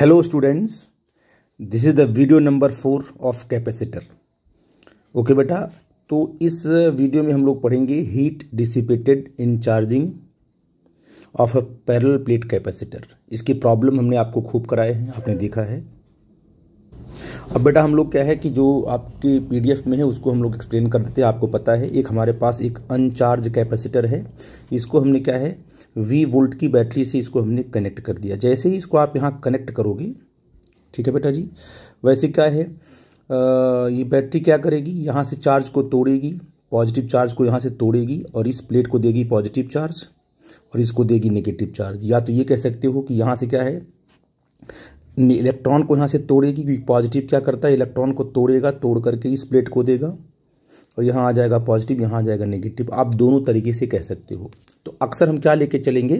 hello students this is the video number four of capacitor okay बेटा तो इस video uh, में हम लोग पढ़ेंगे heat dissipated in charging of a parallel plate capacitor इसकी प्रॉब्लम हमने आपको खूब कराए हैं आपने देखा है अब बेटा हम लोग क्या है कि जो आपके पीडीएफ में है उसको हम लोग एक्सप्लेन कर देते हैं आपको पता है एक हमारे पास एक अनचार्ज कैपेसिटर है इसको हमने क्या है वी वोल्ट की बैटरी से इसको हमने कनेक्ट कर दिया जैसे ही इसको आप यहाँ कनेक्ट करोगे ठीक है बेटा जी वैसे क्या है आ, ये बैटरी क्या करेगी यहाँ से चार्ज को तोड़ेगी पॉजिटिव चार्ज को यहाँ से तोड़ेगी और इस प्लेट को देगी पॉजिटिव चार्ज और इसको देगी नेगेटिव चार्ज या तो ये कह सकते हो कि यहाँ से क्या है इलेक्ट्रॉन को यहाँ से तोड़ेगी क्योंकि पॉजिटिव क्या करता है इलेक्ट्रॉन को तोड़ेगा तोड़ करके इस प्लेट को देगा और यहाँ आ जाएगा पॉजिटिव यहाँ आ जाएगा नेगेटिव आप दोनों तरीके से कह सकते हो तो अक्सर हम क्या लेके चलेंगे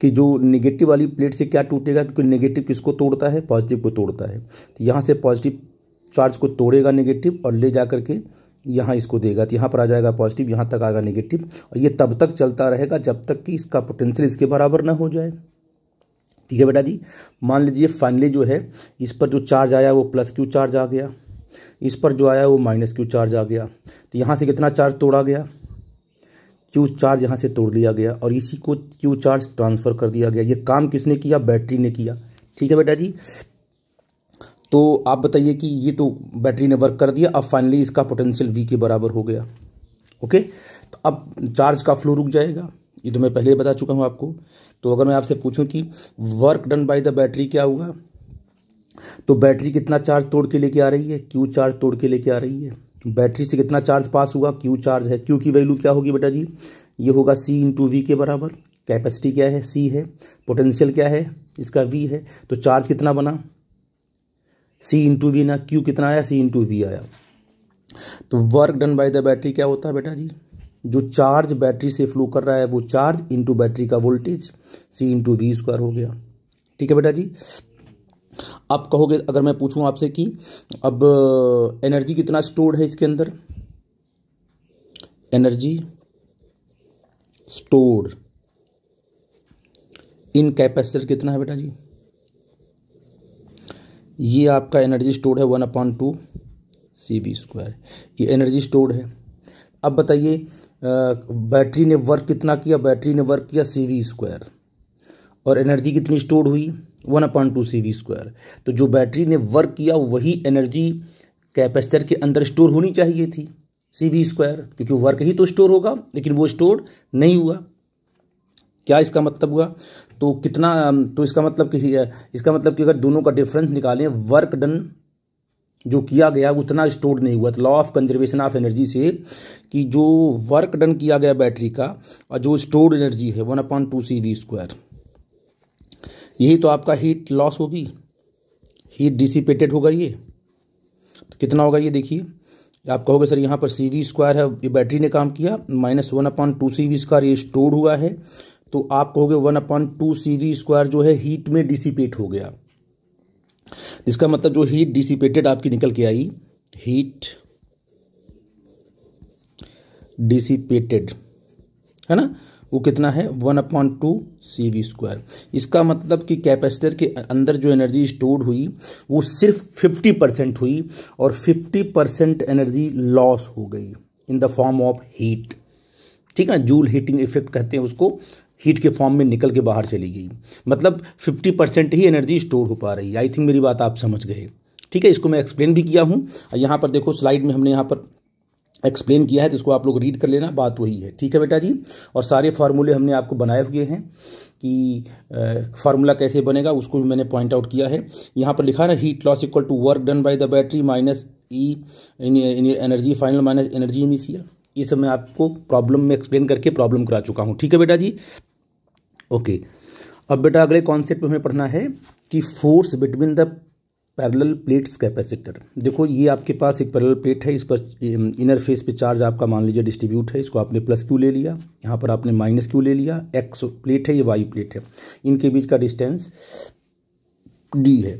कि जो नेगेटिव वाली प्लेट से क्या टूटेगा क्योंकि नेगेटिव किसको तोड़ता है पॉजिटिव को तोड़ता है तो यहाँ से पॉजिटिव चार्ज को तोड़ेगा नेगेटिव और ले जा करके यहाँ इसको देगा तो यहाँ पर आ जाएगा पॉजिटिव यहाँ तक आएगा नेगेटिव और ये तब तक चलता रहेगा जब तक कि इसका पोटेंशियल इसके बराबर ना हो जाए ठीक है बेटा जी मान लीजिए फाइनली जो है इस पर जो चार्ज आया वो प्लस क्यू चार्ज आ गया इस पर जो आया वो माइनस क्यू चार्ज आ गया तो यहाँ से कितना चार्ज तोड़ा गया क्यू चार्ज यहाँ से तोड़ लिया गया और इसी को क्यू चार्ज ट्रांसफ़र कर दिया गया ये काम किसने किया बैटरी ने किया ठीक है बेटा जी तो आप बताइए कि ये तो बैटरी ने वर्क कर दिया अब फाइनली इसका पोटेंशियल वी के बराबर हो गया ओके तो अब चार्ज का फ्लो रुक जाएगा ये तो मैं पहले बता चुका हूँ आपको तो अगर मैं आपसे पूछूँ कि work done by the battery क्या हुआ तो बैटरी कितना चार्ज तोड़ के लेके आ रही है क्यू चार्ज तोड़ के लेके आ रही है बैटरी से कितना चार्ज पास हुआ क्यू चार्ज है क्यू की वैल्यू क्या होगी बेटा जी ये होगा सी इंटू वी के बराबर कैपेसिटी क्या है सी है पोटेंशियल क्या है इसका वी है तो चार्ज कितना बना सी इंटू वी ना क्यू कितना आया सी इंटू वी आया तो work done by the battery क्या होता है बेटा जी जो चार्ज बैटरी से फ्लो कर रहा है वो चार्ज इंटू बैटरी का voltage C into V square हो गया ठीक है बेटा जी आप कहोगे अगर मैं पूछूं आपसे कि अब एनर्जी कितना स्टोर्ड है इसके अंदर एनर्जी स्टोर्ड इन कैपेसिटर कितना है बेटा जी ये आपका एनर्जी स्टोर्ड है one upon two C V square ये एनर्जी स्टोर्ड है अब बताइए बैटरी ने वर्क कितना किया बैटरी ने वर्क किया सी वी स्क्वायर और एनर्जी कितनी स्टोर्ड हुई one upon two C V square तो जो बैटरी ने वर्क किया वही एनर्जी कैपेसिटर के अंदर स्टोर होनी चाहिए थी सी वी स्क्वायर क्योंकि वर्क ही तो स्टोर होगा लेकिन वो स्टोर नहीं हुआ क्या इसका मतलब हुआ तो कितना तो इसका मतलब कि इसका मतलब कि अगर दोनों का डिफरेंस निकालें वर्क डन जो किया गया उतना स्टोर नहीं हुआ तो law of conservation of energy से कि जो वर्क डन किया गया बैटरी का और जो स्टोर्ड एनर्जी है one upon two C V square यही तो आपका हीट लॉस होगी हीट डिसिपेटेड होगा ये तो कितना होगा ये देखिए आप कहोगे सर यहाँ पर सी वी स्क्वायर है ये बैटरी ने काम किया minus one upon two C V square ये स्टोर हुआ है तो आप कहोगे one upon two C V square जो है हीट में डिसिपेट हो गया इसका मतलब जो हीट डिसिपेटेड आपकी निकल के आई हीट डिसिपेटेड है ना वो कितना है one upon two C V square इसका मतलब कि कैपेसिटर के अंदर जो एनर्जी स्टोर हुई वो सिर्फ फिफ्टी परसेंट हुई और फिफ्टी परसेंट एनर्जी लॉस हो गई in the form of heat ठीक है जूल हीटिंग इफेक्ट कहते हैं उसको हीट के फॉर्म में निकल के बाहर चली गई मतलब फिफ्टी परसेंट ही एनर्जी स्टोर हो पा रही आई थिंक मेरी बात आप समझ गए ठीक है इसको मैं एक्सप्लेन भी किया हूँ यहाँ पर देखो स्लाइड में हमने यहाँ पर एक्सप्लेन किया है तो इसको आप लोग रीड कर लेना बात वही है ठीक है बेटा जी और सारे फार्मूले हमने आपको बनाए हुए हैं कि फार्मूला कैसे बनेगा उसको भी मैंने पॉइंट आउट किया है यहाँ पर लिखा ना heat loss equal to work done by the battery minus E energy final minus energy initial ये सब मैं आपको प्रॉब्लम में एक्सप्लेन करके प्रॉब्लम करा चुका हूँ ठीक है बेटा जी ओके अब बेटा अगले कॉन्सेप्ट हमें पढ़ना है कि force between the parallel plates capacitor देखो ये आपके पास एक पैरेलल प्लेट है इस पर इनर फेस पे चार्ज आपका मान लीजिए डिस्ट्रीब्यूट है इसको आपने प्लस क्यू ले लिया यहाँ पर आपने माइनस क्यू ले लिया एक्स प्लेट है ये वाई प्लेट है इनके बीच का डिस्टेंस डी है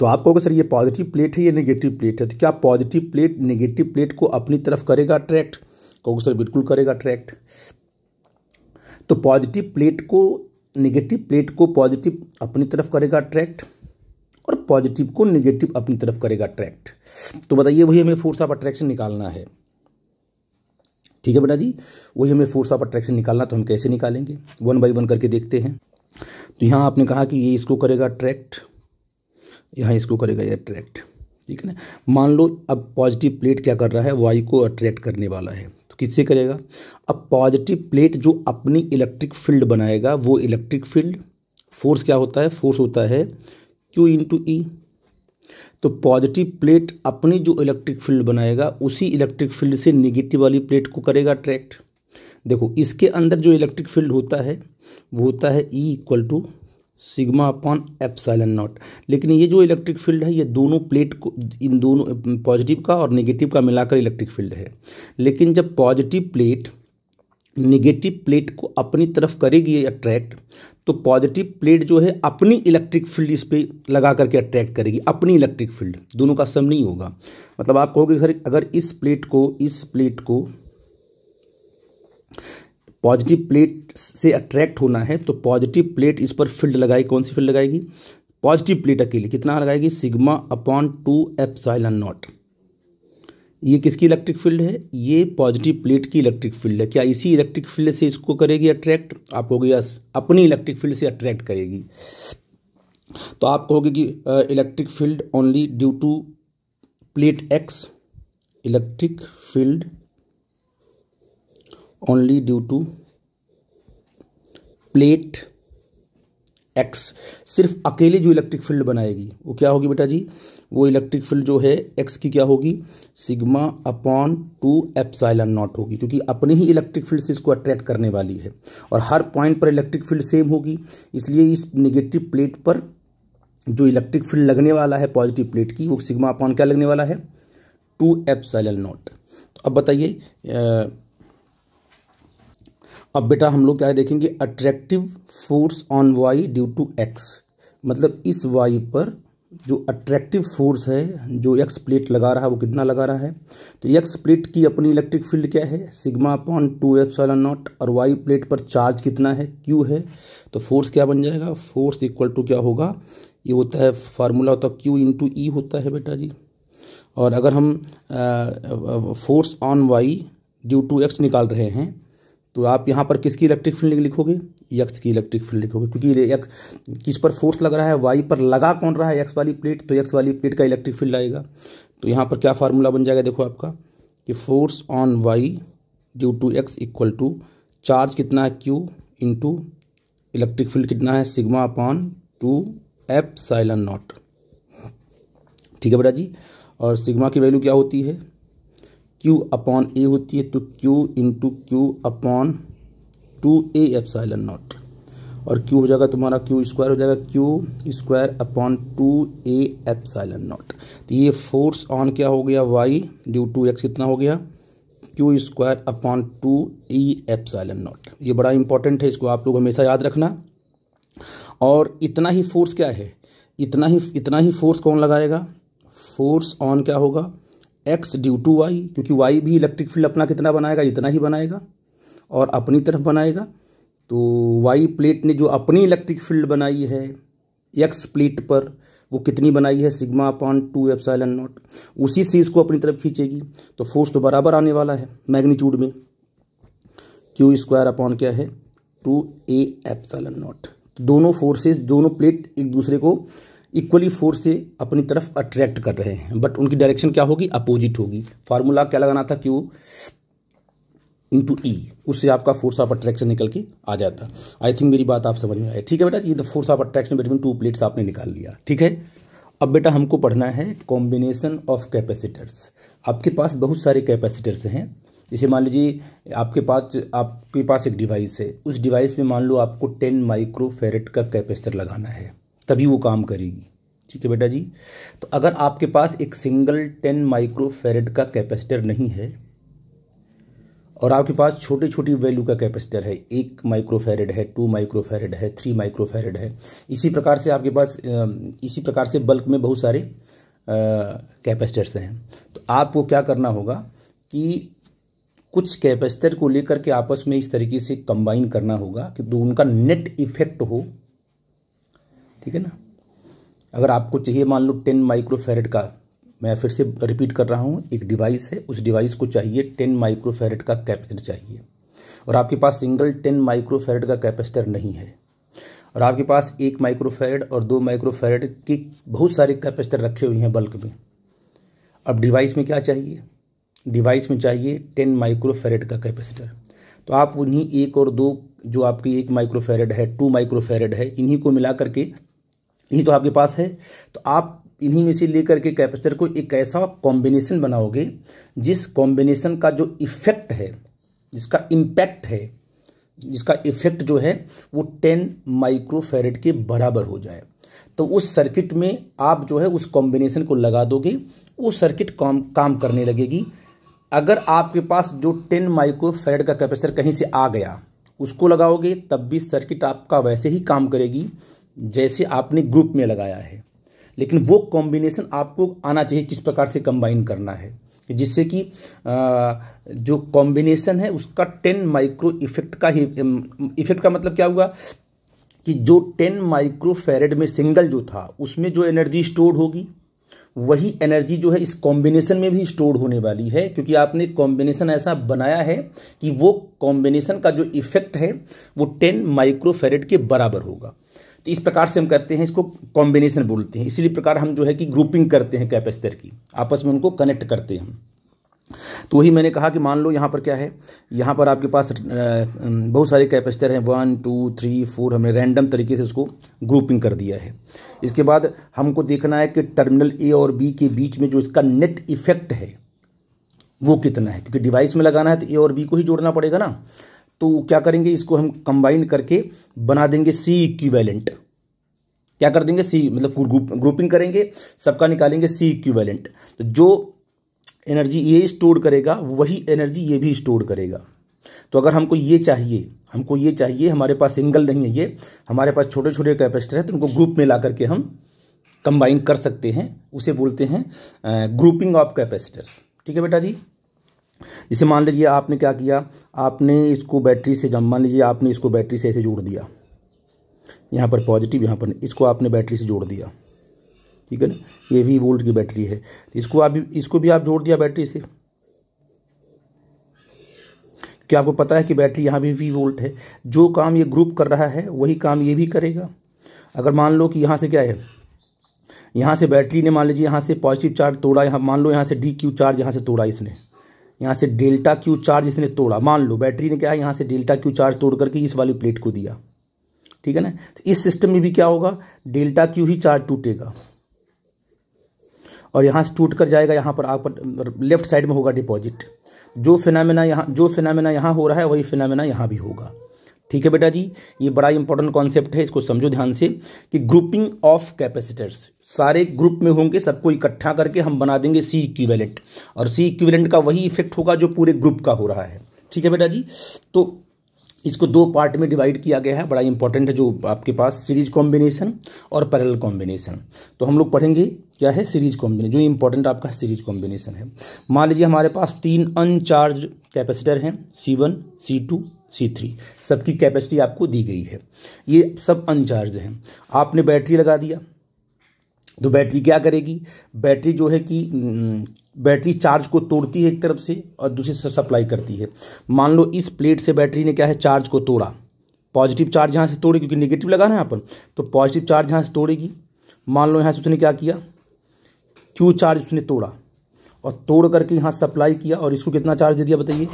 तो आप कहोगे सर ये पॉजिटिव प्लेट है ये नेगेटिव प्लेट है तो क्या पॉजिटिव प्लेट नेगेटिव प्लेट को अपनी तरफ करेगा अट्रैक्ट कहोगे सर बिल्कुल करेगा अट्रैक्ट तो पॉजिटिव प्लेट को नेगेटिव प्लेट को पॉजिटिव अपनी तरफ करेगा अट्रैक्ट और पॉजिटिव को निगेटिव अपनी तरफ करेगा अट्रैक्ट तो बताइए वही हमें फोर्स ऑफ अट्रैक्शन निकालना है ठीक है बेटा जी वही हमें फोर्स ऑफ अट्रैक्शन निकालना तो हम कैसे निकालेंगे वन बाई वन करके देखते हैं तो यहाँ आपने कहा कि ये इसको करेगा अट्रैक्ट यहाँ इसको करेगा ये अट्रैक्ट ठीक है ना मान लो अब पॉजिटिव प्लेट क्या कर रहा है वाई को अट्रैक्ट करने वाला है तो किससे करेगा अब पॉजिटिव प्लेट जो अपनी इलेक्ट्रिक फील्ड बनाएगा वो इलेक्ट्रिक फील्ड फोर्स क्या होता है फोर्स होता है क्यू इंटू ई तो पॉजिटिव प्लेट अपनी जो इलेक्ट्रिक फील्ड बनाएगा उसी इलेक्ट्रिक फील्ड से निगेटिव वाली प्लेट को करेगा अट्रैक्ट देखो इसके अंदर जो इलेक्ट्रिक फील्ड होता है वो होता है E equal to sigma upon epsilon naught लेकिन ये जो इलेक्ट्रिक फील्ड है ये दोनों प्लेट को इन दोनों पॉजिटिव का और निगेटिव का मिलाकर इलेक्ट्रिक फील्ड है लेकिन जब पॉजिटिव प्लेट नेगेटिव प्लेट को अपनी तरफ करेगी अट्रैक्ट तो पॉजिटिव प्लेट जो है अपनी इलेक्ट्रिक फील्ड इस पर लगा करके अट्रैक्ट करेगी अपनी इलेक्ट्रिक फील्ड दोनों का सम नहीं होगा मतलब आप कहोगे सर अगर इस प्लेट को इस प्लेट को पॉजिटिव प्लेट से अट्रैक्ट होना है तो पॉजिटिव प्लेट इस पर फील्ड लगाएगी कौन सी फील्ड लगाएगी पॉजिटिव प्लेट अकेले कितना लगाएगी sigma upon two F naught ये किसकी इलेक्ट्रिक फील्ड है ये पॉजिटिव प्लेट की इलेक्ट्रिक फील्ड है क्या इसी इलेक्ट्रिक फील्ड से इसको करेगी अट्रैक्ट आप कहोगे यस अपनी इलेक्ट्रिक फील्ड से अट्रैक्ट करेगी तो आप कहोगे कि electric field only due to plate X electric field only due to plate X सिर्फ अकेले जो इलेक्ट्रिक फील्ड बनाएगी वो क्या होगी बेटा जी वो इलेक्ट्रिक फील्ड जो है एक्स की क्या होगी sigma upon two epsilon naught होगी क्योंकि अपने ही इलेक्ट्रिक फील्ड से इसको अट्रैक्ट करने वाली है और हर पॉइंट पर इलेक्ट्रिक फील्ड सेम होगी इसलिए इस निगेटिव प्लेट पर जो इलेक्ट्रिक फील्ड लगने वाला है पॉजिटिव प्लेट की वो सिग्मा अपॉन क्या लगने वाला है टू एप्साइलन नॉट तो अब बताइए अब बेटा हम लोग क्या देखेंगे attractive force on Y due to X मतलब इस वाई पर जो अट्रैक्टिव फोर्स है जो एक्स प्लेट लगा रहा है वो कितना लगा रहा है तो एक्स प्लेट की अपनी इलेक्ट्रिक फील्ड क्या है sigma upon two epsilon naught और वाई प्लेट पर चार्ज कितना है क्यू है तो फोर्स क्या बन जाएगा फोर्स इक्वल टू क्या होगा ये होता है फार्मूला होता है क्यू इंटू ई होता है बेटा जी और अगर हम force on Y due to X निकाल रहे हैं तो आप यहाँ पर किसकी इलेक्ट्रिक फील्ड लिखोगे यक्स की इलेक्ट्रिक फील्ड लिखोगे क्योंकि यक्स किस पर फोर्स लग रहा है वाई पर लगा कौन रहा है यक्स वाली प्लेट तो यक्स वाली प्लेट का इलेक्ट्रिक फील्ड आएगा तो यहाँ पर क्या फार्मूला बन जाएगा देखो आपका कि force on Y due to X equal to charge कितना है क्यू इंटू इलेक्ट्रिक फील्ड कितना है sigma upon two epsilon naught ठीक है बेटा जी और सिग्मा की वैल्यू क्या होती है क्यू अपॉन ए होती है तो Q into Q upon two epsilon naught और क्यू हो जाएगा तुम्हारा क्यू स्क्वायर हो जाएगा Q square upon two A epsilon naught तो ये फोर्स ऑन क्या हो गया वाई ड्यू टू एक्स कितना हो गया Q square upon two E epsilon naught ये बड़ा इंपॉर्टेंट है इसको आप लोग हमेशा याद रखना और इतना ही फोर्स क्या है इतना ही इतना ही फोर्स कौन लगाएगा फोर्स ऑन क्या होगा एक्स ड्यू टू वाई क्योंकि वाई भी इलेक्ट्रिक फील्ड अपना कितना बनाएगा इतना ही बनाएगा और अपनी तरफ बनाएगा तो वाई प्लेट ने जो अपनी इलेक्ट्रिक फील्ड बनाई है एक्स प्लेट पर वो कितनी बनाई है sigma upon two epsilon naught उसी से इसको अपनी तरफ खींचेगी तो फोर्स तो बराबर आने वाला है मैग्नीट्यूड में क्यू स्क्वायर अपॉन क्या है टू ए एफसाइलन नॉट दोनों फोर्सेस दोनों प्लेट एक दूसरे को इक्वली फोर्स से अपनी तरफ अट्रैक्ट कर रहे हैं बट उनकी डायरेक्शन क्या होगी अपोजिट होगी फार्मूला क्या लगाना था क्यू इंटू ई उससे आपका फोर्स ऑफ अट्रैक्शन निकल के आ जाता आई थिंक मेरी बात आप समझ में आए ठीक है बेटा ये the force of attraction between two plates आपने निकाल लिया ठीक है अब बेटा हमको पढ़ना है कॉम्बिनेशन ऑफ कैपेसिटर्स आपके पास बहुत सारे कैपेसिटर्स हैं जैसे मान लीजिए आपके पास आपके पास एक डिवाइस है उस डिवाइस में मान लो आपको टेन माइक्रो फेरेट का कैपेसिटर लगाना है तभी वो काम करेगी ठीक है बेटा जी तो अगर आपके पास एक सिंगल टेन माइक्रोफेरेड का कैपेसिटर नहीं है और आपके पास छोटे छोटी वैल्यू का कैपेसिटर है एक माइक्रोफेरेड है टू माइक्रोफेरेड है थ्री माइक्रोफेरेड है इसी प्रकार से आपके पास इसी प्रकार से बल्क में बहुत सारे कैपेसिटर्स हैं तो आपको क्या करना होगा कि कुछ कैपेसिटर को लेकर के आपस में इस तरीके से कंबाइन करना होगा कि तो उनका नेट इफेक्ट हो ठीक है ना अगर आपको चाहिए मान लो टेन माइक्रोफेरेट का मैं फिर से रिपीट कर रहा हूँ एक डिवाइस है उस डिवाइस को चाहिए टेन माइक्रोफेरेट का कैपेसिटर चाहिए और आपके पास सिंगल टेन माइक्रोफेरेट का कैपेसिटर नहीं है और आपके पास एक माइक्रोफेरेट और दो माइक्रोफेरेट के बहुत सारे कैपेसिटर रखे हुए हैं बल्क में अब डिवाइस में क्या चाहिए डिवाइस में चाहिए टेन माइक्रोफेरेट का कैपेसिटर तो आप उन्हीं एक और दो जो आपकी एक माइक्रोफेरेड है टू माइक्रोफेरेड है इन्हीं को मिला करके ये तो आपके पास है तो आप इन्हीं में से लेकर के कैपेसिटर को एक ऐसा कॉम्बिनेशन बनाओगे जिस कॉम्बिनेशन का जो इफेक्ट है जिसका इम्पैक्ट है जिसका इफेक्ट जो है वो टेन माइक्रोफेरेट के बराबर हो जाए तो उस सर्किट में आप जो है उस कॉम्बिनेशन को लगा दोगे वो सर्किट काम काम करने लगेगी अगर आपके पास जो टेन माइक्रोफेरेट का कैपेसिटर कहीं से आ गया उसको लगाओगे तब भी सर्किट आपका वैसे ही काम करेगी जैसे आपने ग्रुप में लगाया है लेकिन वो कॉम्बिनेशन आपको आना चाहिए किस प्रकार से कंबाइन करना है जिससे कि जो कॉम्बिनेशन है उसका टेन माइक्रो इफेक्ट का ही इफेक्ट का मतलब क्या हुआ कि जो टेन माइक्रो फेरेड में सिंगल जो था उसमें जो एनर्जी स्टोर होगी वही एनर्जी जो है इस कॉम्बिनेशन में भी स्टोर होने वाली है क्योंकि आपने कॉम्बिनेशन ऐसा बनाया है कि वो कॉम्बिनेशन का जो इफेक्ट है वो टेन माइक्रो फेरेड के बराबर होगा तो इस प्रकार से हम करते हैं इसको कॉम्बिनेशन बोलते हैं इसीलिए प्रकार हम जो है कि ग्रुपिंग करते हैं कैपेसिटर की आपस में उनको कनेक्ट करते हैं तो वही मैंने कहा कि मान लो यहाँ पर क्या है यहाँ पर आपके पास बहुत सारे कैपेसिटर हैं वन टू थ्री फोर हमने रैंडम तरीके से उसको ग्रुपिंग कर दिया है इसके बाद हमको देखना है कि टर्मिनल ए और बी के बीच में जो इसका नेट इफेक्ट है वो कितना है क्योंकि डिवाइस में लगाना है तो ए और बी को ही जोड़ना पड़ेगा ना तो क्या करेंगे इसको हम कंबाइन करके बना देंगे सी इक्वेलेंट क्या कर देंगे सी मतलब ग्रुप ग्रुपिंग करेंगे सबका निकालेंगे सी इक्वेलेंट तो जो एनर्जी ये स्टोर करेगा वही एनर्जी ये भी स्टोर करेगा तो अगर हमको ये चाहिए हमको ये चाहिए हमारे पास सिंगल नहीं है ये हमारे पास छोटे छोटे कैपेसिटर है तो उनको ग्रुप में ला करके हम कंबाइन कर सकते हैं उसे बोलते हैं ग्रुपिंग ऑफ कैपेसिटर्स ठीक है बेटा जी जैसे मान लीजिए आपने क्या किया आपने इसको बैटरी से मान लीजिए आपने इसको बैटरी से ऐसे जोड़ दिया यहाँ पर पॉजिटिव यहाँ पर इसको आपने बैटरी से जोड़ दिया ठीक है ना ये भी वोल्ट की बैटरी है इसको आप इसको भी आप जोड़ दिया बैटरी से क्या आपको पता है कि बैटरी यहाँ भी वी वोल्ट है जो काम ये ग्रुप कर रहा है वही काम ये भी करेगा अगर मान लो कि यहाँ से क्या है यहाँ से बैटरी ने मान लीजिए यहाँ से पॉजिटिव चार्ज तोड़ा यहाँ मान लो यहाँ से डी क्यू चार्ज यहाँ से तोड़ा इसने यहाँ से डेल्टा क्यू चार्ज इसने तोड़ा मान लो बैटरी ने क्या है यहाँ से डेल्टा क्यू चार्ज तोड़ करके इस वाली प्लेट को दिया ठीक है ना तो इस सिस्टम में भी क्या होगा डेल्टा क्यू ही चार्ज टूटेगा और यहाँ से टूट कर जाएगा यहाँ पर आप लेफ्ट साइड में होगा डिपॉजिट जो फिनामिना यहाँ जो फिनामिना यहाँ हो रहा है वही फिनामिना यहाँ भी होगा ठीक है बेटा जी ये बड़ा इंपॉर्टेंट कॉन्सेप्ट है इसको समझो ध्यान से कि ग्रुपिंग ऑफ कैपेसिटर्स सारे ग्रुप में होंगे सबको इकट्ठा करके हम बना देंगे सी इक्विवेलेंट और सी इक्विवेलेंट का वही इफेक्ट होगा जो पूरे ग्रुप का हो रहा है ठीक है बेटा जी तो इसको दो पार्ट में डिवाइड किया गया है बड़ा इंपॉर्टेंट है जो आपके पास सीरीज कॉम्बिनेशन और पैरेलल कॉम्बिनेशन तो हम लोग पढ़ेंगे क्या है सीरीज कॉम्बिनेशन जो इंपॉर्टेंट आपका सीरीज कॉम्बिनेशन है मान लीजिए हमारे पास तीन अनचार्ज कैपेसिटर हैं C one C two C three सबकी कैपेसिटी आपको दी गई है ये सब अनचार्ज हैं आपने बैटरी लगा दिया तो बैटरी क्या करेगी बैटरी जो है कि हम्म, बैटरी चार्ज को तोड़ती है एक तरफ से और दूसरी से सप्लाई करती है मान लो इस प्लेट से बैटरी ने क्या है चार्ज को तोड़ा पॉजिटिव चार्ज यहाँ से तोड़े क्योंकि नेगेटिव लगा ना यहाँ पर तो पॉजिटिव चार्ज यहाँ से तोड़ेगी मान लो यहाँ से उसने क्या किया क्यू चार्ज उसने तोड़ा और तोड़ करके यहाँ सप्लाई किया और इसको कितना चार्ज दे दिया बताइए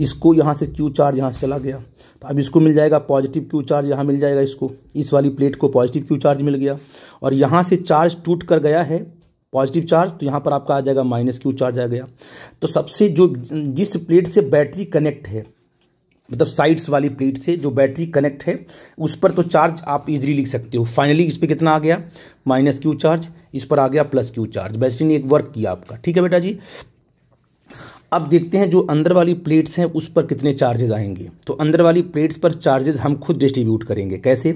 इसको यहाँ से क्यू चार्ज यहाँ से चला गया तो अब इसको मिल जाएगा पॉजिटिव क्यू चार्ज यहाँ मिल जाएगा इसको इस वाली प्लेट को पॉजिटिव क्यू चार्ज मिल गया और यहाँ से चार्ज टूट कर गया है पॉजिटिव चार्ज तो यहाँ पर आपका आ जाएगा माइनस क्यू चार्ज आ गया तो सबसे जो जिस प्लेट से बैटरी कनेक्ट है मतलब साइड्स वाली प्लेट से जो बैटरी कनेक्ट है उस पर तो चार्ज आप इजीली लिख सकते हो फाइनली इस पर कितना आ गया माइनस क्यू चार्ज इस पर आ गया प्लस क्यू चार्ज बैटरी ने एक वर्क किया आपका ठीक है बेटा जी अब देखते हैं जो अंदर वाली प्लेट्स हैं उस पर कितने चार्जेस आएंगे तो अंदर वाली प्लेट्स पर चार्जेस हम खुद डिस्ट्रीब्यूट करेंगे कैसे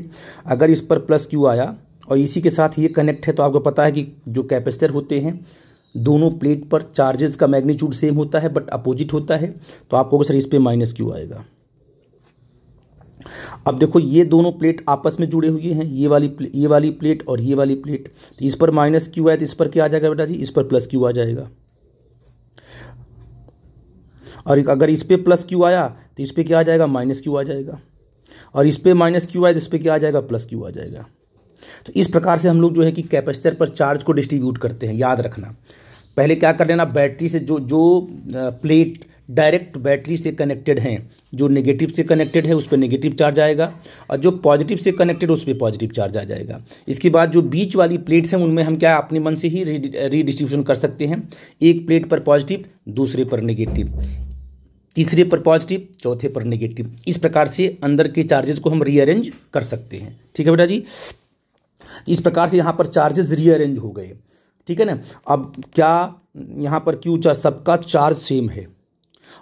अगर इस पर प्लस क्यू आया और इसी के साथ ये कनेक्ट है तो आपको पता है कि जो कैपेसिटर होते हैं दोनों प्लेट पर चार्जेस का मैग्नीट्यूड सेम होता है बट अपोजिट होता है तो आपको सर इस पर माइनस क्यू आएगा अब देखो ये दोनों प्लेट आपस में जुड़े हुए हैं ये वाली ये वाली प्लेट और ये वाली प्लेट तो इस पर माइनस क्यू आया तो इस पर क्या आ जाएगा बेटा जी इस पर प्लस क्यू आ जाएगा और अगर इस पर प्लस क्यू आया तो इस पर क्या आ जाएगा माइनस क्यू आ जाएगा और इस पर माइनस क्यू आया तो इस पर क्या आ जाएगा प्लस क्यू आ जाएगा तो इस प्रकार से हम लोग जो है कि कैपेसिटर पर चार्ज को डिस्ट्रीब्यूट करते हैं याद रखना पहले क्या कर लेना बैटरी से जो जो प्लेट डायरेक्ट बैटरी से कनेक्टेड हैं जो नेगेटिव से कनेक्टेड है उस पर नेगेटिव चार्ज आएगा और जो पॉजिटिव से कनेक्टेड उस पर पॉजिटिव चार्ज आ जाएगा इसके बाद जो बीच वाली प्लेट्स हैं उनमें हम क्या अपने मन से ही रिडिस्ट्रीब्यूशन कर सकते हैं एक प्लेट पर पॉजिटिव दूसरे पर नेगेटिव तीसरे पर पॉजिटिव चौथे पर नेगेटिव इस प्रकार से अंदर के चार्जेस को हम रीअरेंज कर सकते हैं ठीक है बेटा जी तो इस प्रकार से यहाँ पर चार्जेस रीअरेंज हो गए ठीक है ना अब क्या यहाँ पर क्यू चार्ज सबका चार्ज सेम है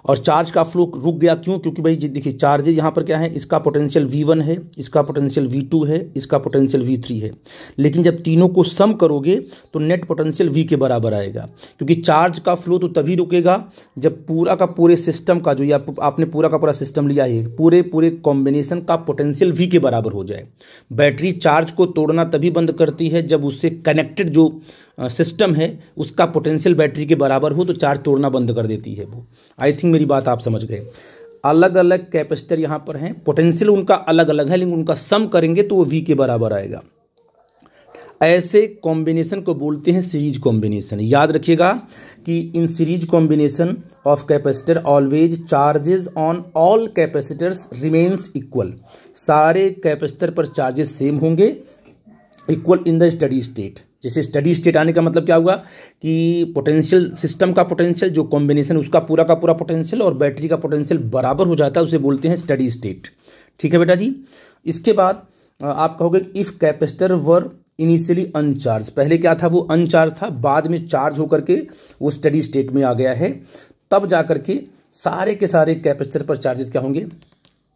और चार्ज का फ्लो रुक गया क्यों क्योंकि भाई देखिए चार्जेज यहाँ पर क्या है इसका पोटेंशियल V1 है इसका पोटेंशियल V2 है इसका पोटेंशियल V3 है लेकिन जब तीनों को सम करोगे तो नेट पोटेंशियल V के बराबर आएगा क्योंकि चार्ज का फ्लो तो तभी रुकेगा जब पूरा का पूरे सिस्टम का जो या आपने पूरा का पूरा सिस्टम लिया है पूरे पूरे कॉम्बिनेशन का पोटेंशियल वी के बराबर हो जाए बैटरी चार्ज को तोड़ना तभी बंद करती है जब उससे कनेक्टेड जो सिस्टम है उसका पोटेंशियल बैटरी के बराबर हो तो चार्ज तोड़ना बंद कर देती है वो आई थिंक थिंक मेरी बात आप समझ गए अलग अलग कैपेसिटर यहाँ पर हैं पोटेंशियल उनका अलग अलग है लेकिन उनका सम करेंगे तो वो वी के बराबर आएगा ऐसे कॉम्बिनेशन को बोलते हैं सीरीज कॉम्बिनेशन याद रखिएगा कि in series combination of capacitor always charges on all capacitors remains equal सारे कैपेसिटर पर चार्जेस सेम होंगे equal in the steady state जैसे स्टडी स्टेट आने का मतलब क्या हुआ कि पोटेंशियल सिस्टम का पोटेंशियल जो कॉम्बिनेशन उसका पूरा का पूरा पोटेंशियल और बैटरी का पोटेंशियल बराबर हो जाता है उसे बोलते हैं स्टडी स्टेट ठीक है बेटा जी इसके बाद आप कहोगे if capacitor were initially uncharged पहले क्या था वो अनचार्ज था बाद में चार्ज होकर के वो स्टडी स्टेट में आ गया है तब जा करके के सारे के सारे कैपेसिटर पर चार्जेस क्या होंगे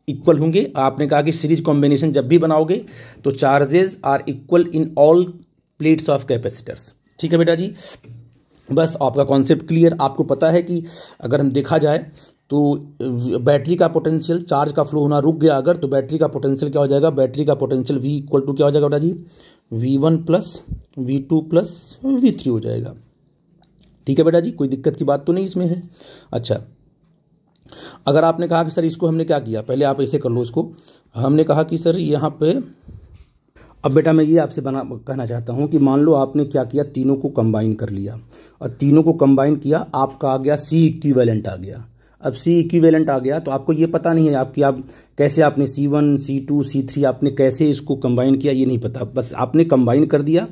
इक्वल होंगे आपने कहा कि सीरीज कॉम्बिनेशन जब भी बनाओगे तो charges are equal in all plates of capacitors ठीक है बेटा जी बस आपका कॉन्सेप्ट क्लियर आपको पता है कि अगर हम देखा जाए तो बैटरी का पोटेंशियल चार्ज का फ्लो होना रुक गया अगर तो बैटरी का पोटेंशियल क्या हो जाएगा बैटरी का पोटेंशियल वी इक्वल टू क्या हो जाएगा बेटा जी V one plus V two plus V three हो जाएगा ठीक है बेटा जी कोई दिक्कत की बात तो नहीं इसमें है अच्छा अगर आपने कहा कि सर इसको हमने क्या किया पहले आप ऐसे कर लो इसको हमने कहा कि सर यहाँ पे अब बेटा मैं ये आपसे बना कहना चाहता हूँ कि मान लो आपने क्या किया तीनों को कंबाइन कर लिया और तीनों को कंबाइन किया आपका आ गया सी इक्विवेलेंट आ गया अब सी इक्विवेलेंट आ गया तो आपको ये पता नहीं है आपकी आप कैसे आपने C one C two C three आपने कैसे इसको कंबाइन किया ये नहीं पता बस आपने कंबाइन कर दिया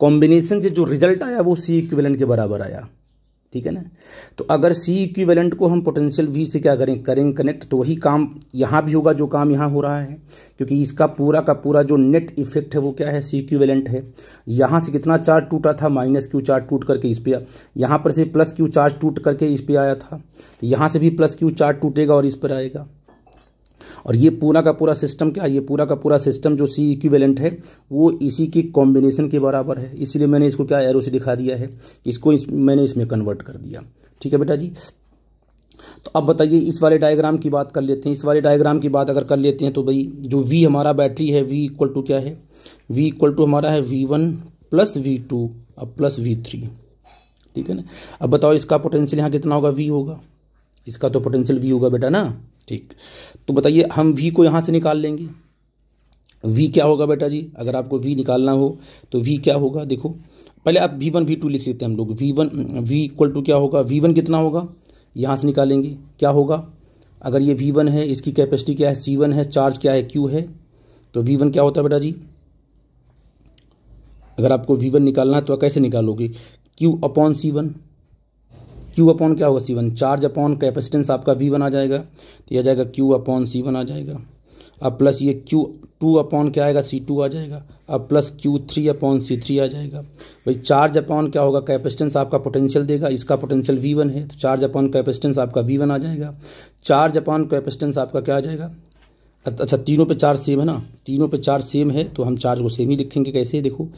कॉम्बिनेशन से जो रिजल्ट आया वो सी इक्विवेलेंट के बराबर आया ठीक है ना तो अगर सी इक्विवेलेंट को हम पोटेंशियल वी से क्या करें करें कनेक्ट तो वही काम यहाँ भी होगा जो काम यहाँ हो रहा है क्योंकि इसका पूरा का पूरा जो नेट इफेक्ट है वो क्या है सी इक्विवेलेंट है यहाँ से कितना चार्ज टूटा था माइनस क्यू चार्ज टूट करके इस पर यहाँ पर से प्लस क्यू चार्ज टूट करके इस पर आया था तो यहाँ से भी प्लस क्यू चार्ज टूटेगा और इस पर आएगा और ये पूरा का पूरा सिस्टम क्या ये पूरा का पूरा सिस्टम जो सी इक्विवेलेंट है वो इसी के कॉम्बिनेशन के बराबर है इसीलिए मैंने इसको क्या एरो से दिखा दिया है इसको इस, मैंने इसमें कन्वर्ट कर दिया ठीक है बेटा जी तो अब बताइए इस वाले डायग्राम की बात कर लेते हैं इस वाले डायग्राम की बात अगर कर लेते हैं तो भाई जो वी हमारा बैटरी है वी इक्वल टू क्या है वी इक्वल टू हमारा है V one plus V two अब प्लस वी थ्री ठीक है ना अब बताओ इसका पोटेंशियल यहाँ कितना होगा वी होगा इसका तो पोटेंशियल वी होगा बेटा ना ठीक तो बताइए हम वी को यहाँ से निकाल लेंगे वी क्या होगा बेटा जी अगर आपको वी निकालना हो तो वी क्या होगा देखो पहले आप वी वन वी टू लिख लेते हैं हम लोग V one V equal to क्या होगा वी वन कितना होगा यहाँ से निकालेंगे क्या होगा अगर ये वी वन है इसकी कैपेसिटी क्या है सी है चार्ज क्या है क्यू है तो वी वन क्या होता है बेटा जी अगर आपको वी वन निकालना है तो कैसे निकालोगे Q upon C one Q upon क्या होगा C one charge upon capacitance आपका वी वन आ जाएगा तो यह जाएगा क्यू अपॉन सी वन आ जाएगा अब प्लस ये क्यू टू अपॉन क्या आएगा सी टू आ जाएगा अब plus Q three upon C three आ जाएगा भाई चार्ज अपॉन क्या होगा कैपेसिटेंस आपका पोटेंशियल देगा इसका पोटेंशियल वी वन है तो चार्ज अपॉन कैपेसिटेंस आपका वी वन आ जाएगा चार्ज अपॉन कैपेसिटेंस आपका क्या आ जाएगा अच्छा तीनों पे चार्ज सेम है ना तीनों पे चार्ज सेम है तो हम चार्ज को सेम ही लिखेंगे कैसे देखो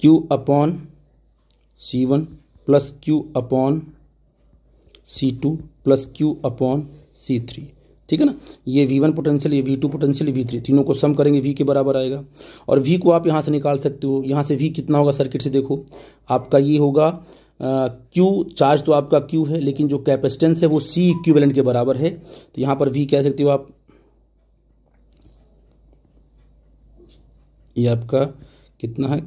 Q upon C one plus Q upon C two plus Q upon C three ठीक है ना ये वी वन पोटेंशियल ये V two potential V three तीनों को सम करेंगे वी के बराबर आएगा और वी को आप यहाँ से निकाल सकते हो यहाँ से वी कितना होगा सर्किट से देखो आपका ये होगा क्यू चार्ज तो आपका क्यू है लेकिन जो कैपेसिटेंस है वो सी इक्विवेलेंट के बराबर है तो यहाँ पर वी कह सकते हो आप ये आपका कितना है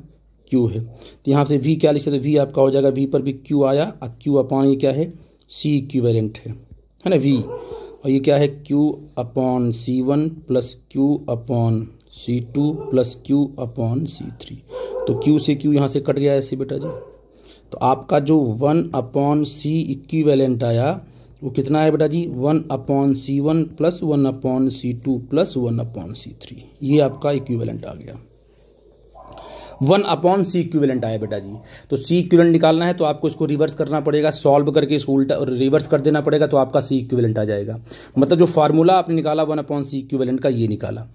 क्यू है तो यहाँ से वी क्या लिख सकते वी आपका हो जाएगा वी पर भी क्यू आया और क्यू अपॉन ये क्या है सी इक्वेलेंट है है ना वी और ये क्या है Q upon C one plus Q upon C two plus Q upon C three तो क्यू से क्यू यहाँ से कट गया ऐसे बेटा जी तो आपका जो वन अपॉन सी इक्वेलेंट आया वो कितना है बेटा जी one upon C one plus one upon C two plus one upon C three ये आपका इक्वेलेंट आ गया वन अपॉन सी इक्विवेलेंट आया बेटा जी तो सी इक्विवेलेंट निकालना है तो आपको इसको रिवर्स करना पड़ेगा सॉल्व करके इसको उल्टा रिवर्स कर देना पड़ेगा तो आपका सी इक्विवेलेंट आ जाएगा मतलब जो फार्मूला आपने निकाला वन अपॉन सी इक्विवेलेंट का ये निकाला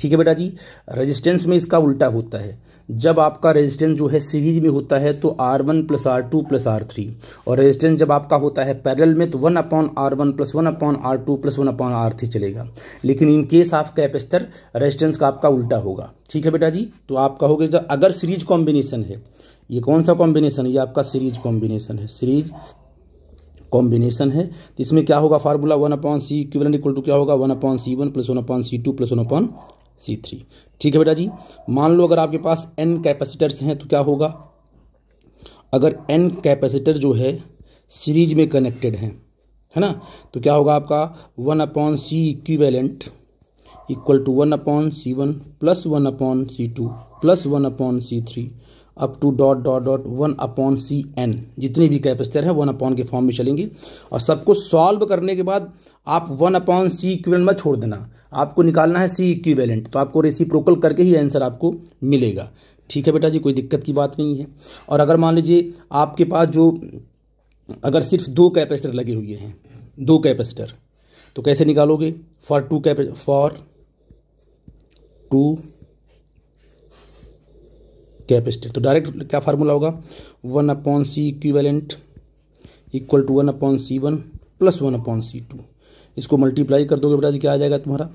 ठीक है बेटा जी रेजिस्टेंस में इसका उल्टा होता है जब आपका रेजिस्टेंस जो है सीरीज में होता है तो R one plus R two plus R three और रेजिस्टेंस जब आपका होता है पैरेलल में तो one upon R one plus one upon R two plus one upon R three चलेगा लेकिन in case of capacitor resistance का आपका उल्टा होगा ठीक है बेटा जी तो आप कहोगे अगर सीरीज कॉम्बिनेशन है ये कौन सा कॉम्बिनेशन है ये आपका सीरीज कॉम्बिनेशन है सीरीज कॉम्बिनेशन है तो इसमें क्या होगा formula one upon C equivalent equal to क्या होगा one upon C one plus one upon C two plus one upon C three ठीक है बेटा जी मान लो अगर आपके पास एन कैपेसिटर्स हैं तो क्या होगा अगर एन कैपेसिटर जो है सीरीज में कनेक्टेड हैं है ना तो क्या होगा आपका one upon C equivalent equal to one upon C one plus one upon C two plus one upon C three up to dot dot dot one upon C N जितने भी कैपेसिटर हैं वन अपॉन के form में चलेंगे और सबको solve करने के बाद आप वन अपॉन सी इक्वेलेंट में छोड़ देना आपको निकालना है सी इक्विवेलेंट तो आपको प्रोकल करके ही आंसर आपको मिलेगा ठीक है बेटा जी कोई दिक्कत की बात नहीं है और अगर मान लीजिए आपके पास जो अगर सिर्फ दो कैपेसिटर लगे हुए हैं दो कैपेसिटर तो कैसे निकालोगे फॉर टू कैपे फॉर टू कैपेसिटर तो डायरेक्ट क्या फार्मूला होगा one upon C equivalent equal to one upon C one plus one upon C two इसको मल्टीप्लाई कर दोगे बेटा जी क्या आ जाएगा तुम्हारा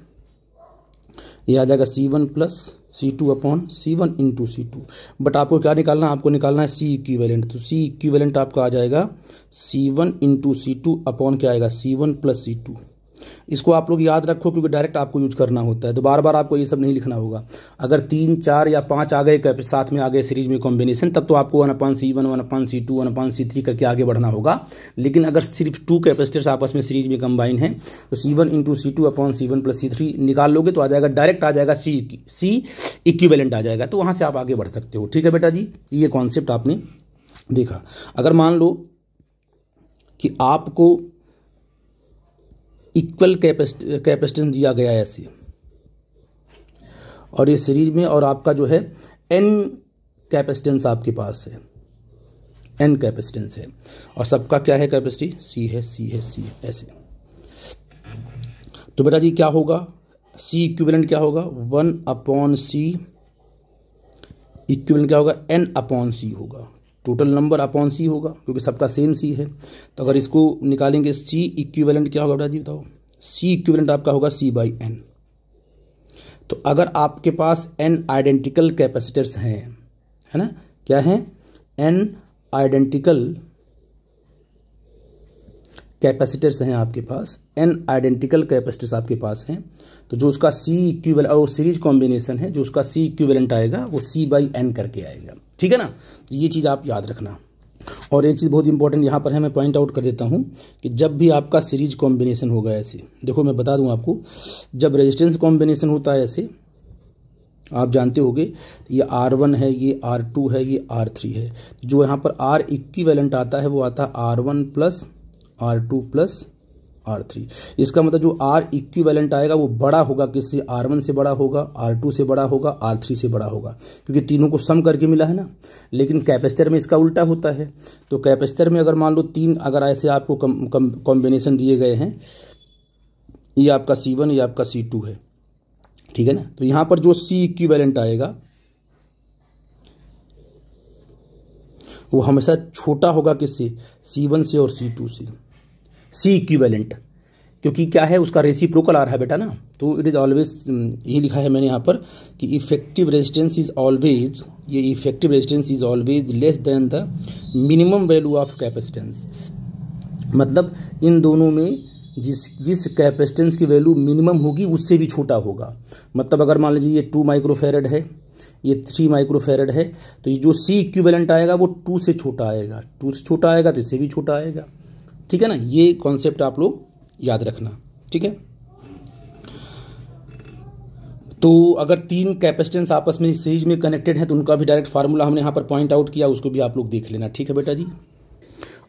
ये आ जाएगा C one plus C two upon C one into C two but आपको क्या निकालना है आपको निकालना है सी इक्विवेलेंट तो सी इक्वेलेंट आपका आ जाएगा C one into C two upon क्या आएगा C one plus C two इसको आप लोग याद रखो क्योंकि डायरेक्ट आपको यूज करना होता है तो बार बार आपको ये सब नहीं लिखना होगा अगर तीन चार या पांच आ गए साथ में आ गए सीरीज में कॉम्बिनेशन तब तो आपको one upon C one one upon C two one upon C three करके आगे बढ़ना होगा लेकिन अगर सिर्फ टू कैपेसिटर्स आपस में सीरीज में कंबाइन है तो C one into C two upon C one plus C three निकाल लोगे तो आ जाएगा डायरेक्ट आ जाएगा सी सी इक्विवेलेंट आ जाएगा तो वहां से आप आगे बढ़ सकते हो ठीक है बेटा जी ये कॉन्सेप्ट आपने देखा अगर मान लो कि आपको इक्वल कैपेसिटेंस दिया गया है ऐसे और ये सीरीज में और आपका जो है एन कैपेसिटेंस आपके पास है एन कैपेसिटेंस है और सबका क्या है कैपेसिटी सी है सी है सी है ऐसे तो बेटा जी क्या होगा सी इक्विवेलेंट क्या होगा वन अपॉन सी इक्विवेलेंट क्या होगा एन अपॉन सी होगा टोटल नंबर अपॉन सी होगा क्योंकि सबका सेम सी है तो अगर इसको निकालेंगे सी इक्विवेलेंट क्या होगा बेटा जी बताओ सी इक्विवेलेंट आपका होगा सी बाई एन तो अगर आपके पास एन आइडेंटिकल कैपेसिटर्स हैं है ना क्या है एन आइडेंटिकल कैपेसिटर्स हैं आपके पास एन आइडेंटिकल कैपेसिटर्स आपके पास हैं तो जो उसका सी इक्विवेलेंट और सीरीज कॉम्बिनेशन है जो उसका सी इक्विवेलेंट आएगा वो सी बाई एन करके आएगा ठीक है ना ये चीज़ आप याद रखना और एक चीज़ बहुत इंपॉर्टेंट यहाँ पर है मैं पॉइंट आउट कर देता हूँ कि जब भी आपका सीरीज कॉम्बिनेशन होगा ऐसे देखो मैं बता दूँ आपको जब रेजिस्टेंस कॉम्बिनेशन होता है ऐसे आप जानते होंगे ये आर वन है ये आर टू है ये आर थ्री है जो यहाँ पर आर इक्की वैलेंट आता है वो आता है R one plus R two plus R three इसका मतलब जो आर इक्विवेलेंट आएगा वो बड़ा होगा किससे आर वन से बड़ा होगा आर टू से बड़ा होगा आर थ्री से बड़ा होगा क्योंकि तीनों को सम करके मिला है ना लेकिन कैपेसिटर में इसका उल्टा होता है तो कैपेसिटर में अगर मान लो तीन अगर ऐसे आपको कॉम्बिनेशन दिए गए हैं ये आपका सी वन या आपका सी टू है ठीक है ना तो यहां पर जो सी इक्विवेलेंट आएगा वो हमेशा छोटा होगा किससे सी वन से और सी टू से सी इक्विवेलेंट क्योंकि क्या है उसका रेसिप्रोकल आ रहा है बेटा ना तो इट इज़ ऑलवेज ये लिखा है मैंने यहाँ पर कि इफेक्टिव रेजिस्टेंस इज ऑलवेज ये effective resistance is always less than the minimum value of capacitance मतलब इन दोनों में जिस जिस कैपेसिटेंस की वैल्यू मिनिमम होगी उससे भी छोटा होगा मतलब अगर मान लीजिए ये टू माइक्रोफेरेड है ये थ्री माइक्रोफेरेड है तो ये जो सी इक्वेलेंट आएगा वो टू से छोटा आएगा टू से छोटा आएगा तो इससे भी छोटा आएगा ठीक है ना ये कॉन्सेप्ट आप लोग याद रखना ठीक है तो अगर तीन कैपेसिटेंस आपस में सीरीज में कनेक्टेड हैं तो उनका भी डायरेक्ट फार्मूला हमने यहाँ पर पॉइंट आउट किया उसको भी आप लोग देख लेना ठीक है बेटा जी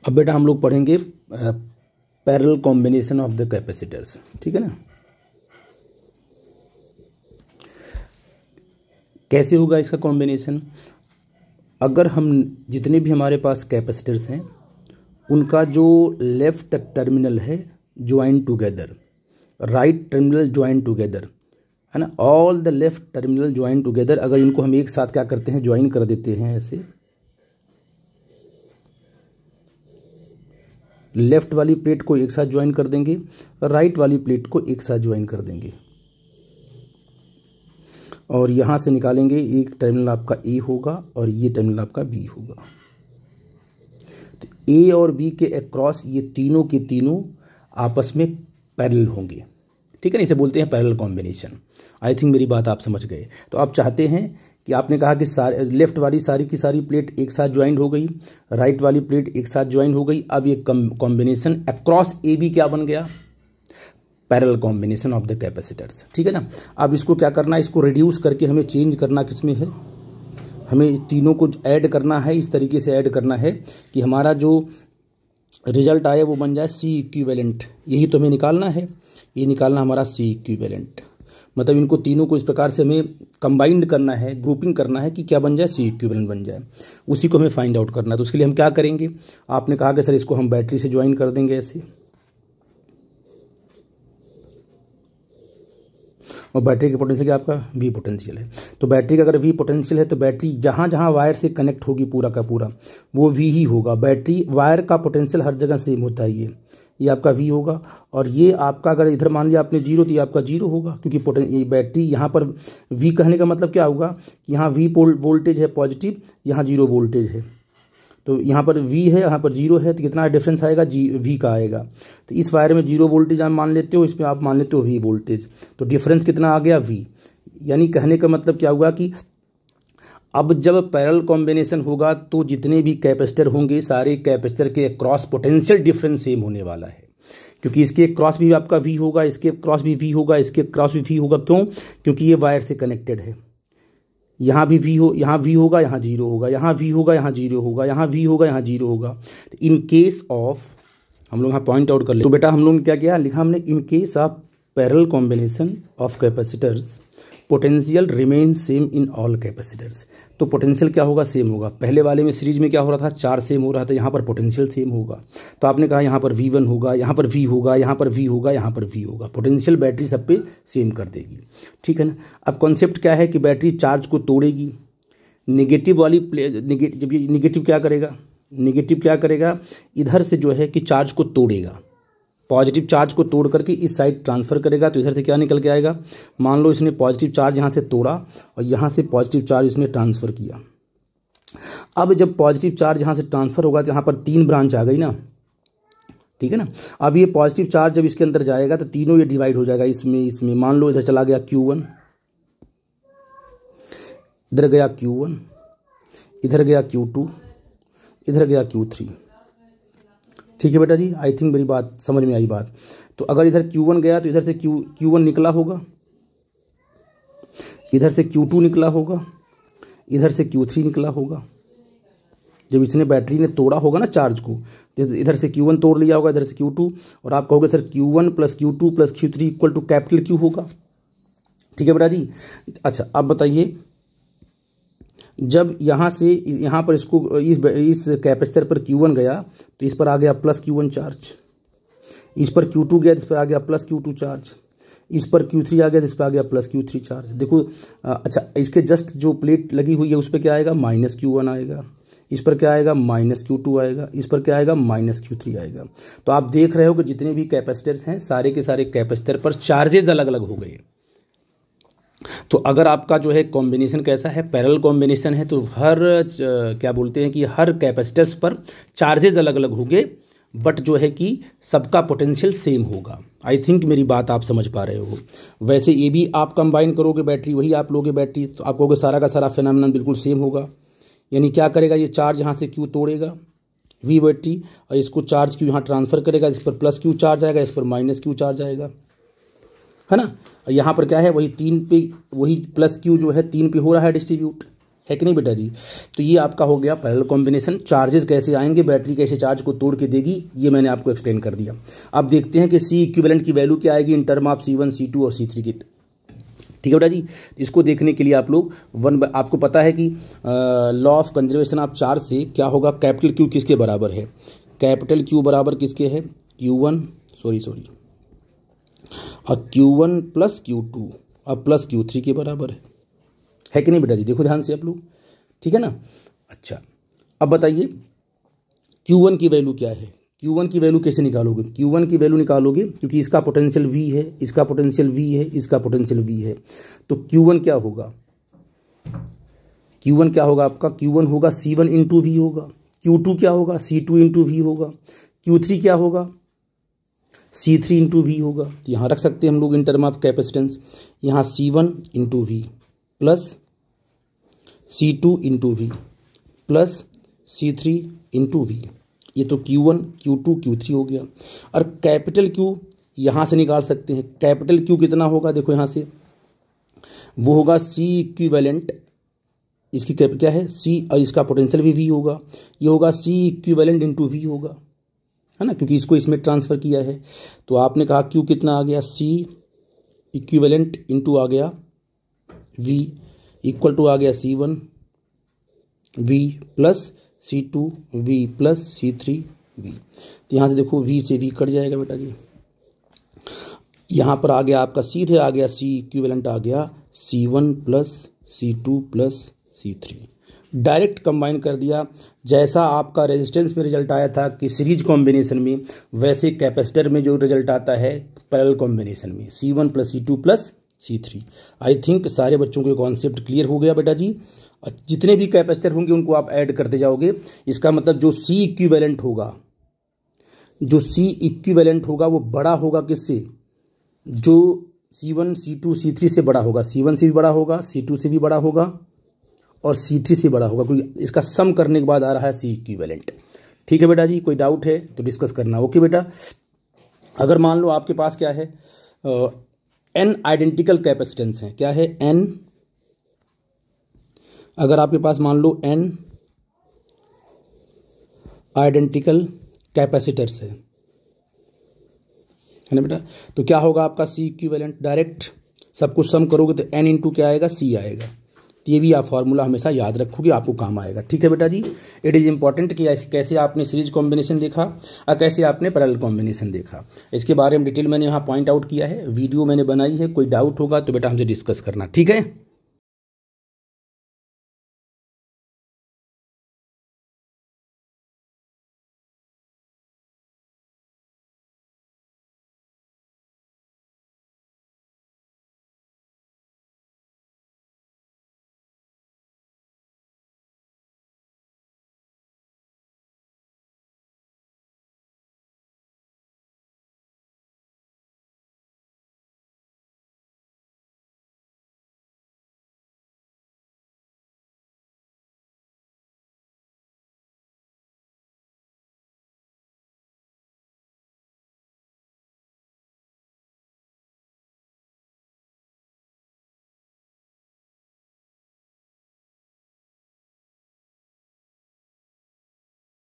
अब बेटा हम लोग पढ़ेंगे parallel combination of the capacitors ठीक है ना कैसे होगा इसका कॉम्बिनेशन अगर हम जितने भी हमारे पास कैपेसिटर्स हैं उनका जो लेफ्ट टर्मिनल है join together right terminal join together है ना all the left terminal join together अगर इनको हम एक साथ क्या करते हैं ज्वाइन कर देते हैं ऐसे लेफ्ट वाली प्लेट को एक साथ ज्वाइन कर देंगे राइट वाली प्लेट को एक साथ ज्वाइन कर देंगे और यहाँ से निकालेंगे एक टर्मिनल आपका ए होगा और ये टर्मिनल आपका बी होगा ए तो और बी के अक्रॉस ये तीनों के तीनों आपस में पैरल होंगे ठीक है ना इसे बोलते हैं पैरल कॉम्बिनेशन आई थिंक मेरी बात आप समझ गए तो आप चाहते हैं कि आपने कहा कि सारे लेफ्ट वाली सारी की सारी प्लेट एक साथ ज्वाइंट हो गई राइट वाली प्लेट एक साथ ज्वाइंट हो गई अब ये कॉम्बिनेशन अक्रॉस ए बी क्या बन गया parallel combination of the capacitors ठीक है ना अब इसको क्या करना है इसको रिड्यूस करके हमें चेंज करना किसमें है हमें तीनों को ऐड करना है इस तरीके से ऐड करना है कि हमारा जो रिजल्ट आए वो बन जाए सी इक्वेलेंट यही तो हमें निकालना है ये निकालना हमारा सी इक्वेलेंट मतलब इनको तीनों को इस प्रकार से हमें कंबाइंड करना है ग्रुपिंग करना है कि क्या बन जाए सी इक्वेलेंट बन जाए उसी को हमें फाइंड आउट करना है तो उसके लिए हम क्या करेंगे आपने कहा कि सर इसको हम बैटरी से ज्वाइन कर देंगे ऐसे और बैटरी का पोटेंशियल क्या आपका वी पोटेंशियल है तो बैटरी का अगर वी पोटेंशियल है तो बैटरी जहाँ जहाँ वायर से कनेक्ट होगी पूरा का पूरा वो वी ही होगा बैटरी वायर का पोटेंशियल हर जगह सेम होता है ये ये आपका वी होगा और ये आपका अगर इधर मान लिया आपने जीरो तो ये आपका जीरो होगा क्योंकि ये बैटरी यहाँ पर वी कहने का मतलब क्या होगा कि यहाँ वी वोल्टेज है पॉजिटिव यहाँ जीरो वोल्टेज है तो यहाँ पर वी है यहाँ पर जीरो है तो कितना डिफरेंस आएगा जी वी का आएगा तो इस वायर में जीरो वोल्टेज आप मान लेते हो इसमें आप मान लेते हो वी वोल्टेज तो डिफरेंस कितना आ गया वी यानी कहने का मतलब क्या हुआ कि अब जब पैरल कॉम्बिनेशन होगा तो जितने भी कैपेसिटर होंगे सारे कैपेसिटर के क्रॉस पोटेंशियल डिफरेंस सेम होने वाला है क्योंकि इसके क्रॉस भी आपका वी होगा इसके क्रॉस भी वी होगा इसके क्रॉस भी वी होगा क्यों क्योंकि ये वायर से कनेक्टेड है यहाँ भी वी हो यहाँ वी होगा यहाँ जीरो होगा यहाँ वी होगा यहाँ जीरो होगा यहाँ वी होगा यहाँ जीरो होगा इन केस ऑफ हम लोग यहाँ पॉइंट आउट कर ले तो बेटा हम लोग ने क्या किया लिखा हमने in case of parallel combination of capacitors potential remain same in all capacitors तो पोटेंशियल क्या होगा सेम होगा पहले वाले में सीरीज में क्या हो रहा था चार सेम हो रहा था यहाँ पर पोटेंशियल सेम होगा तो आपने कहा यहाँ पर वी वन होगा यहाँ पर वी होगा यहाँ पर वी होगा यहाँ पर वी होगा पोटेंशियल बैटरी सब पे सेम कर देगी ठीक है ना अब कॉन्सेप्ट क्या है कि बैटरी चार्ज को तोड़ेगी निगेटिव वाली प्ले जब ये निगेटिव क्या करेगा निगेटिव क्या करेगा इधर से जो है कि चार्ज को तोड़ेगा पॉजिटिव चार्ज को तोड़ करके इस साइड ट्रांसफर करेगा तो इधर से क्या निकल के आएगा मान लो इसने पॉजिटिव चार्ज यहाँ से तोड़ा और यहाँ से पॉजिटिव चार्ज इसने ट्रांसफ़र किया अब जब पॉजिटिव चार्ज यहाँ से ट्रांसफ़र होगा तो यहाँ पर तीन ब्रांच आ गई ना ठीक है ना अब ये पॉजिटिव चार्ज जब इसके अंदर जाएगा तो तीनों ये डिवाइड हो जाएगा इसमें इसमें मान लो इधर चला गया क्यू वन इधर गया क्यू वन इधर गया क्यू टू इधर गया क्यू थ्री ठीक है बेटा जी आई थिंक मेरी बात समझ में आई बात तो अगर इधर Q1 गया तो इधर से Q Q1 निकला होगा इधर से Q2 निकला होगा इधर से Q3 निकला होगा जब इसने बैटरी ने तोड़ा होगा ना चार्ज को तो इधर से Q1 तोड़ लिया होगा इधर से Q2 और आप कहोगे sir Q1 one plus Q two plus Q three equal to capital Q होगा ठीक है बेटा जी अच्छा आप बताइए जब यहाँ से यहाँ पर इसको इस इस कैपेसिटर पर Q1 गया तो इस पर आ गया प्लस Q1 चार्ज इस पर Q2 गया इस पर आ गया प्लस Q2 चार्ज इस पर Q3 आ गया तो इस पर आ गया प्लस Q3 चार्ज देखो अच्छा इसके जस्ट जो प्लेट लगी हुई है उस पर क्या आएगा माइनस वन आएगा इस पर क्या आएगा माइनस क्यू टू आएगा इस पर क्या आएगा माइनस क्यू थ्री आएगा तो आप देख रहे हो कि जितने भी कैपेसिटर्स हैं सारे के सारे कैपेसिटर पर चार्जेज अलग अलग हो गए तो अगर आपका जो है कॉम्बिनेशन कैसा है पैरल कॉम्बिनेशन है तो हर क्या बोलते हैं कि हर कैपेसिटर्स पर चार्जेस अलग अलग होंगे बट जो है कि सबका पोटेंशियल सेम होगा आई थिंक मेरी बात आप समझ पा रहे हो वैसे ये भी आप कंबाइन करोगे बैटरी वही आप लोगे बैटरी तो आप कहोगे सारा का सारा फिनमिन बिल्कुल सेम होगा यानी क्या करेगा ये चार्ज यहाँ से क्यों तोड़ेगा वी बैटरी और इसको चार्ज क्यों यहाँ ट्रांसफ़र करेगा इस पर प्लस क्यों चार्ज आएगा इस पर माइनस क्यों चार्ज आएगा है ना यहाँ पर क्या है वही तीन पे वही प्लस क्यू जो है तीन पे हो रहा है डिस्ट्रीब्यूट है कि नहीं बेटा जी तो ये आपका हो गया पैरल कॉम्बिनेशन चार्जेस कैसे आएंगे बैटरी कैसे चार्ज को तोड़ के देगी ये मैंने आपको एक्सप्लेन कर दिया अब देखते हैं कि सी इक्विवेलेंट की वैल्यू क्या आएगी in term of C one C two और सी थ्री की ठीक है बेटा जी इसको देखने के लिए आप लोग वन आपको पता है कि law of conservation of charge से क्या होगा कैपिटल क्यू किसके बराबर है कैपिटल क्यू बराबर किसके है क्यू वन सॉरी सॉरी और Q one plus Q two अब प्लस क्यू थ्री के बराबर है है कि नहीं बेटा जी देखो ध्यान से आप लोग ठीक है ना अच्छा अब बताइए क्यू वन की वैल्यू क्या है क्यू वन की वैल्यू कैसे निकालोगे क्यू वन की वैल्यू निकालोगे क्योंकि इसका पोटेंशियल वी है इसका पोटेंशियल वी है इसका पोटेंशियल वी है तो क्यू वन क्या होगा क्यू वन क्या होगा आपका क्यू वन होगा सी वन इंटू वी होगा क्यू टू क्या होगा सी टू इंटू वी होगा क्यू थ्री क्या होगा सी थ्री इंटू वी होगा तो यहाँ रख सकते हैं हम लोग इन टर्म ऑफ कैपेसिटेंस यहाँ C one into V plus C two into V plus C three into V ये तो Q one Q two Q three हो गया और कैपिटल क्यू यहाँ से निकाल सकते हैं कैपिटल क्यू कितना होगा देखो यहाँ से वो होगा सी इक्वेलेंट इसकी क्या है सी और इसका पोटेंशियल भी वी होगा ये होगा सी इक्वेलेंट इंटू वी होगा है ना क्योंकि इसको इसमें ट्रांसफ़र किया है तो आपने कहा क्यू कितना आ गया सी इक्विवेलेंट इनटू आ गया वी इक्वल टू आ गया C one V plus C two V plus C three V तो यहाँ से देखो वी से वी कट जाएगा बेटा जी यहाँ पर आ गया आपका सीधे आ गया सी इक्विवेलेंट आ गया C one plus C two plus C three direct combine कर दिया जैसा आपका रेजिस्टेंस में रिजल्ट आया था कि सीरीज कॉम्बिनेशन में वैसे कैपेसिटर में जो रिजल्ट आता है पैरल कॉम्बिनेशन में C one plus C two plus C three I think सारे बच्चों के कॉन्सेप्ट क्लियर हो गया बेटा जी जितने भी कैपेसिटर होंगे उनको आप ऐड करते जाओगे इसका मतलब जो सी इक्विवेलेंट होगा जो सी इक्विवेलेंट होगा वो बड़ा होगा किससे जो C one C two C three से बड़ा होगा सी वन से भी बड़ा होगा सी टू से भी बड़ा होगा और सी थ्री से बड़ा होगा क्योंकि इसका सम करने के बाद आ रहा है सी वैलेंट ठीक है बेटा जी कोई डाउट है तो डिस्कस करना ओके बेटा अगर मान लो आपके पास क्या है एन आइडेंटिकल कैपेसिटेंस है क्या है एन अगर आपके पास मान लो एन आइडेंटिकल कैपेसिटर्स है है ना बेटा तो क्या होगा आपका सी इक्विवेलेंट डायरेक्ट सब कुछ सम करोगे तो एन इंटू क्या आएगा सी आएगा तो ये भी आप फार्मूला हमेशा याद रखोगे आपको काम आएगा ठीक है बेटा जी इट इज़ इंपॉर्टेंट कि कैसे आपने सीरीज कॉम्बिनेशन देखा और कैसे आपने पैरल कॉम्बिनेशन देखा इसके बारे में डिटेल मैंने यहाँ पॉइंट आउट किया है वीडियो मैंने बनाई है कोई डाउट होगा तो बेटा हमसे डिस्कस करना ठीक है